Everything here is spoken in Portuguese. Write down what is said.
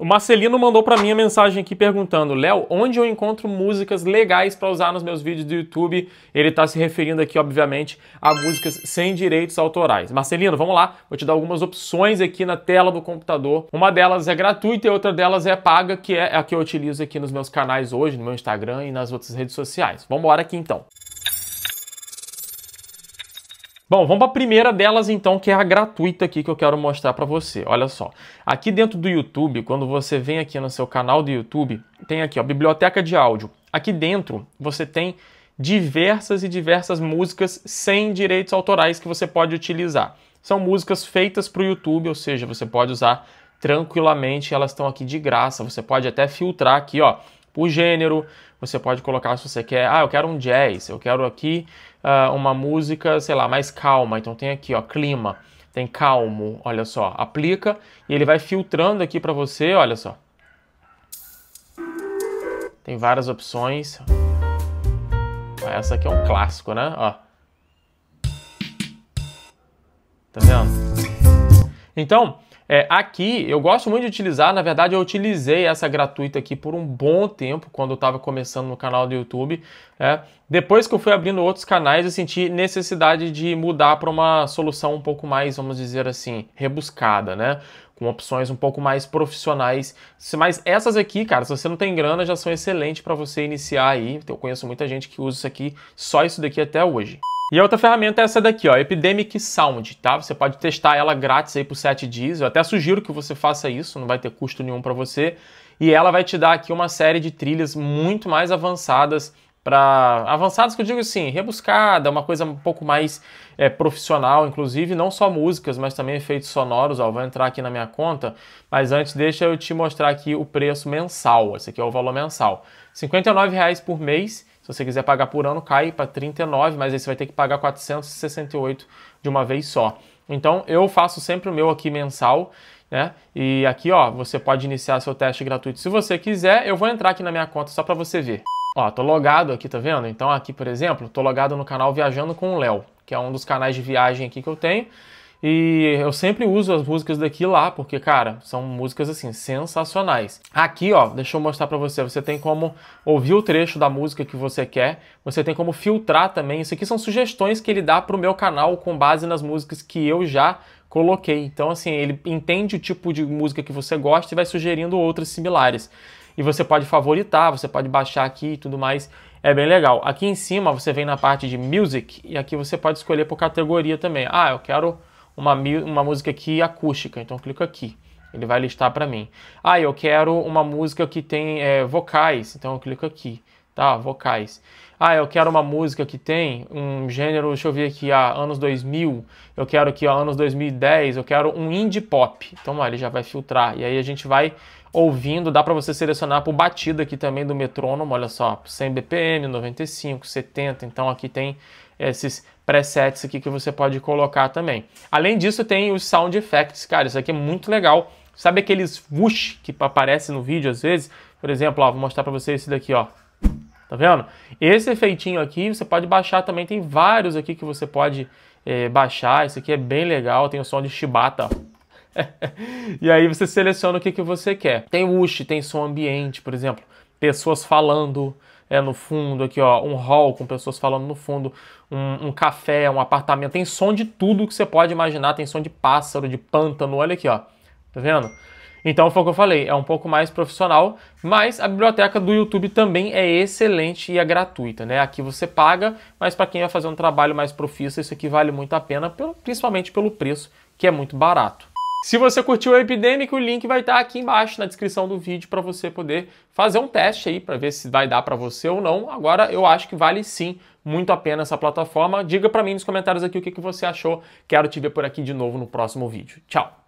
O Marcelino mandou para mim a mensagem aqui perguntando: "Léo, onde eu encontro músicas legais para usar nos meus vídeos do YouTube?". Ele está se referindo aqui, obviamente, a músicas sem direitos autorais. Marcelino, vamos lá, vou te dar algumas opções aqui na tela do computador. Uma delas é gratuita e outra delas é paga, que é a que eu utilizo aqui nos meus canais hoje, no meu Instagram e nas outras redes sociais. Vamos embora aqui então. Bom, vamos para a primeira delas então, que é a gratuita aqui que eu quero mostrar para você. Olha só. Aqui dentro do YouTube, quando você vem aqui no seu canal do YouTube, tem aqui, ó, biblioteca de áudio. Aqui dentro você tem diversas e diversas músicas sem direitos autorais que você pode utilizar. São músicas feitas para o YouTube, ou seja, você pode usar tranquilamente, elas estão aqui de graça. Você pode até filtrar aqui, ó, por gênero, você pode colocar se você quer, ah, eu quero um jazz, eu quero aqui uh, uma música, sei lá, mais calma. Então tem aqui, ó, clima, tem calmo, olha só, aplica e ele vai filtrando aqui para você, olha só. Tem várias opções. Ah, essa aqui é um clássico, né? Ó. Tá vendo? Então, é, aqui eu gosto muito de utilizar, na verdade eu utilizei essa gratuita aqui por um bom tempo quando eu estava começando no canal do YouTube. É. Depois que eu fui abrindo outros canais, eu senti necessidade de mudar para uma solução um pouco mais, vamos dizer assim, rebuscada, né? Com opções um pouco mais profissionais. Mas essas aqui, cara, se você não tem grana, já são excelentes para você iniciar aí. Eu conheço muita gente que usa isso aqui, só isso daqui até hoje. E a outra ferramenta é essa daqui, ó, Epidemic Sound, tá? Você pode testar ela grátis aí por 7 dias. Eu até sugiro que você faça isso, não vai ter custo nenhum para você. E ela vai te dar aqui uma série de trilhas muito mais avançadas para avançadas que eu digo assim, rebuscada, uma coisa um pouco mais é, profissional, inclusive não só músicas, mas também efeitos sonoros. Ó, vou entrar aqui na minha conta, mas antes deixa eu te mostrar aqui o preço mensal. Esse aqui é o valor mensal, R$ por mês se você quiser pagar por ano, cai para 39, mas aí você vai ter que pagar 468 de uma vez só. Então eu faço sempre o meu aqui mensal, né? E aqui, ó, você pode iniciar seu teste gratuito se você quiser. Eu vou entrar aqui na minha conta só para você ver. Ó, tô logado aqui, tá vendo? Então aqui, por exemplo, tô logado no canal Viajando com o Léo, que é um dos canais de viagem aqui que eu tenho. E eu sempre uso as músicas daqui lá, porque, cara, são músicas assim sensacionais. Aqui, ó, deixa eu mostrar para você. Você tem como ouvir o trecho da música que você quer, você tem como filtrar também. Isso aqui são sugestões que ele dá pro meu canal com base nas músicas que eu já coloquei. Então, assim, ele entende o tipo de música que você gosta e vai sugerindo outras similares. E você pode favoritar, você pode baixar aqui e tudo mais. É bem legal. Aqui em cima você vem na parte de music e aqui você pode escolher por categoria também. Ah, eu quero uma, uma música aqui acústica, então clico aqui. Ele vai listar para mim. Ah, eu quero uma música que tem é, vocais, então eu clico aqui tá? Vocais. Ah, eu quero uma música que tem um gênero, deixa eu ver aqui, ah, anos 2000, eu quero aqui, ó, anos 2010, eu quero um indie pop. Então, ó, ele já vai filtrar. E aí a gente vai ouvindo, dá para você selecionar por batida aqui também do metrônomo, olha só, 100 BPM, 95, 70, então aqui tem esses presets aqui que você pode colocar também. Além disso, tem os sound effects, cara, isso aqui é muito legal. Sabe aqueles whoosh que aparece no vídeo às vezes? Por exemplo, ó, vou mostrar para você esse daqui, ó. Tá vendo? Esse efeitinho aqui você pode baixar também. Tem vários aqui que você pode é, baixar. Esse aqui é bem legal. Tem o som de chibata. e aí você seleciona o que, que você quer. Tem uchi tem som ambiente, por exemplo. Pessoas falando é, no fundo, aqui ó, um hall com pessoas falando no fundo, um, um, café, um apartamento, tem som de tudo que você pode imaginar, tem som de pássaro, de pântano, olha aqui ó, tá vendo? Então foi o que eu falei, é um pouco mais profissional, mas a biblioteca do YouTube também é excelente e é gratuita, né? Aqui você paga, mas para quem vai fazer um trabalho mais profissional isso aqui vale muito a pena, principalmente pelo preço, que é muito barato. Se você curtiu o Epidemic, o link vai estar tá aqui embaixo na descrição do vídeo para você poder fazer um teste aí para ver se vai dar para você ou não. Agora eu acho que vale sim muito a pena essa plataforma. Diga para mim nos comentários aqui o que você achou. Quero te ver por aqui de novo no próximo vídeo. Tchau!